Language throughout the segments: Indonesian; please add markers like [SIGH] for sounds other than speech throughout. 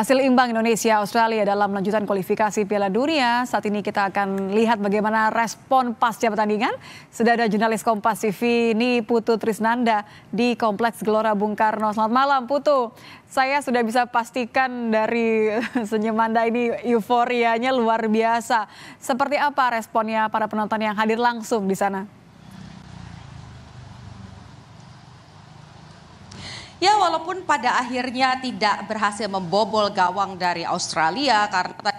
Hasil imbang Indonesia Australia dalam lanjutan kualifikasi Piala Dunia. Saat ini kita akan lihat bagaimana respon pasca pertandingan. Sudah ada jurnalis Kompas TV ini Putu Trisnanda di Kompleks Gelora Bung Karno. Selamat malam Putu. Saya sudah bisa pastikan dari [LAUGHS] senyum Anda ini euforianya luar biasa. Seperti apa responnya para penonton yang hadir langsung di sana? Ya walaupun pada akhirnya tidak berhasil membobol gawang dari Australia karena pada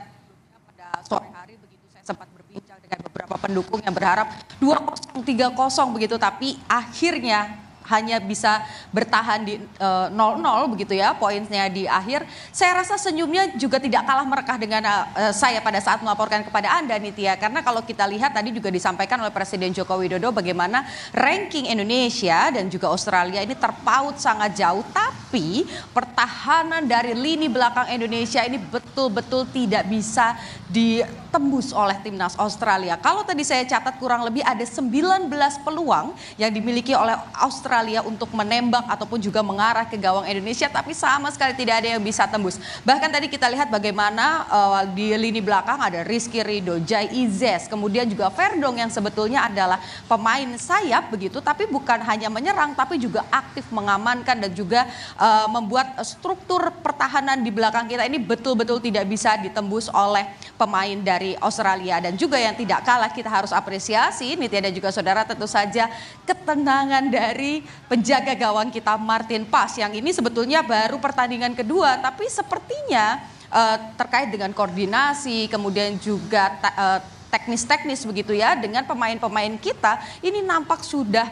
sore hari begitu saya sempat berbincang dengan beberapa pendukung yang berharap 2-0 3-0 begitu tapi akhirnya hanya bisa bertahan di 0-0 eh, begitu ya poinnya di akhir. Saya rasa senyumnya juga tidak kalah merekah dengan eh, saya pada saat melaporkan kepada Anda Nitya karena kalau kita lihat tadi juga disampaikan oleh Presiden Joko Widodo bagaimana ranking Indonesia dan juga Australia ini terpaut sangat jauh tapi pertahanan dari lini belakang Indonesia ini betul-betul tidak bisa ditembus oleh timnas Australia. Kalau tadi saya catat kurang lebih ada 19 peluang yang dimiliki oleh Australia Italia untuk menembak ataupun juga mengarah ke gawang Indonesia tapi sama sekali tidak ada yang bisa tembus. Bahkan tadi kita lihat bagaimana uh, di lini belakang ada Rizky Rido, Jai Izes, kemudian juga Ferdong yang sebetulnya adalah pemain sayap begitu tapi bukan hanya menyerang tapi juga aktif mengamankan dan juga uh, membuat struktur pertahanan di belakang kita ini betul-betul tidak bisa ditembus oleh pemain dari Australia dan juga yang tidak kalah kita harus apresiasi Nitya dan juga saudara tentu saja ketenangan dari penjaga gawang kita Martin Pas yang ini sebetulnya baru pertandingan kedua tapi sepertinya uh, terkait dengan koordinasi kemudian juga teknis eh, teknis-teknis begitu ya dengan pemain-pemain kita ini nampak sudah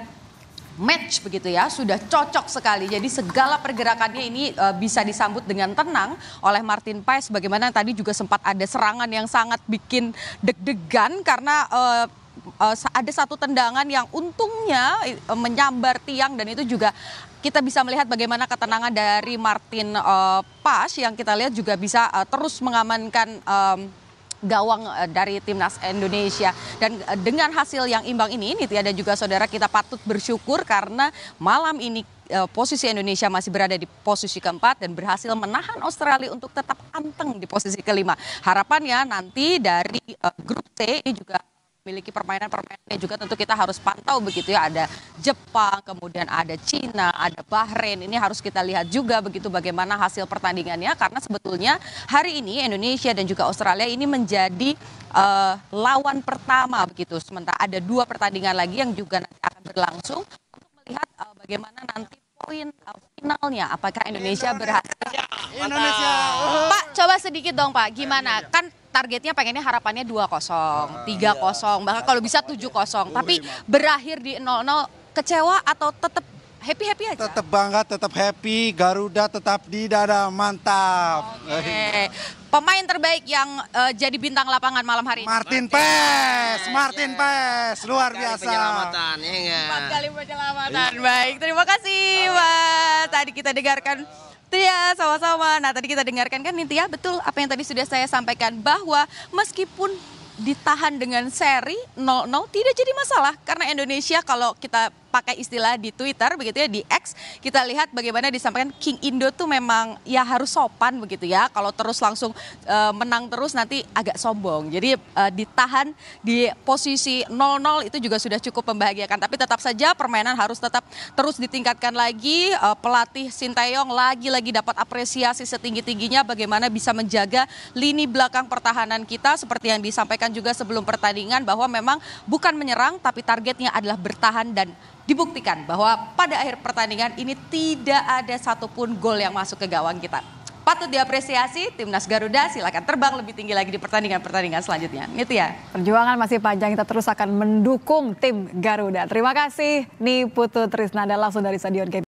match begitu ya sudah cocok sekali jadi segala pergerakannya ini uh, bisa disambut dengan tenang oleh Martin Pais bagaimana tadi juga sempat ada serangan yang sangat bikin deg-degan karena uh, uh, ada satu tendangan yang untungnya uh, menyambar tiang dan itu juga kita bisa melihat bagaimana ketenangan dari Martin uh, Pas yang kita lihat juga bisa uh, terus mengamankan um, gawang dari timnas Indonesia dan dengan hasil yang imbang ini Nitya dan juga saudara kita patut bersyukur karena malam ini posisi Indonesia masih berada di posisi keempat dan berhasil menahan Australia untuk tetap anteng di posisi kelima. Harapannya nanti dari grup C ini juga memiliki permainan-permainannya juga tentu kita harus pantau begitu ya ada Jepang, kemudian ada Cina, ada Bahrain. Ini harus kita lihat juga begitu bagaimana hasil pertandingannya karena sebetulnya hari ini Indonesia dan juga Australia ini menjadi uh, lawan pertama begitu. Sementara ada dua pertandingan lagi yang juga nanti akan berlangsung untuk melihat uh, bagaimana nanti poin uh, finalnya apakah Indonesia berhasil. Indonesia. Pak, coba sedikit dong Pak, gimana? Iya, iya, iya. Kan targetnya pengennya harapannya 2-0, 3-0, ah, iya. bahkan kalau bisa 7-0. Tapi berakhir di 0-0 kecewa atau tetap happy-happy aja? Tetap bangga, tetap happy, Garuda tetap di dada, mantap. Oke. Okay. Pemain terbaik yang uh, jadi bintang lapangan malam hari ini. Martin Pes, Martin Pes, iya, iya. luar kali biasa. Penyelamatan, ya enggak? Empat kali penyelamatan. Iya. Baik, terima kasih, Pak. Tadi kita dengarkan Tia, ya, sama-sama. Nah, tadi kita dengarkan kan nih betul apa yang tadi sudah saya sampaikan bahwa meskipun ditahan dengan seri 0-0 tidak jadi masalah karena Indonesia kalau kita pakai istilah di Twitter begitu ya di X kita lihat bagaimana disampaikan King Indo tuh memang ya harus sopan begitu ya kalau terus langsung e, menang terus nanti agak sombong jadi e, ditahan di posisi 0-0 itu juga sudah cukup membahagiakan tapi tetap saja permainan harus tetap terus ditingkatkan lagi e, pelatih Sintayong lagi-lagi dapat apresiasi setinggi-tingginya bagaimana bisa menjaga lini belakang pertahanan kita seperti yang disampaikan juga sebelum pertandingan bahwa memang bukan menyerang tapi targetnya adalah bertahan dan dibuktikan bahwa pada akhir pertandingan ini tidak ada satupun gol yang masuk ke gawang kita. Patut diapresiasi timnas Garuda silakan terbang lebih tinggi lagi di pertandingan-pertandingan selanjutnya. Itu ya. Perjuangan masih panjang kita terus akan mendukung tim Garuda. Terima kasih Niputu Trisnanda langsung dari Stadion game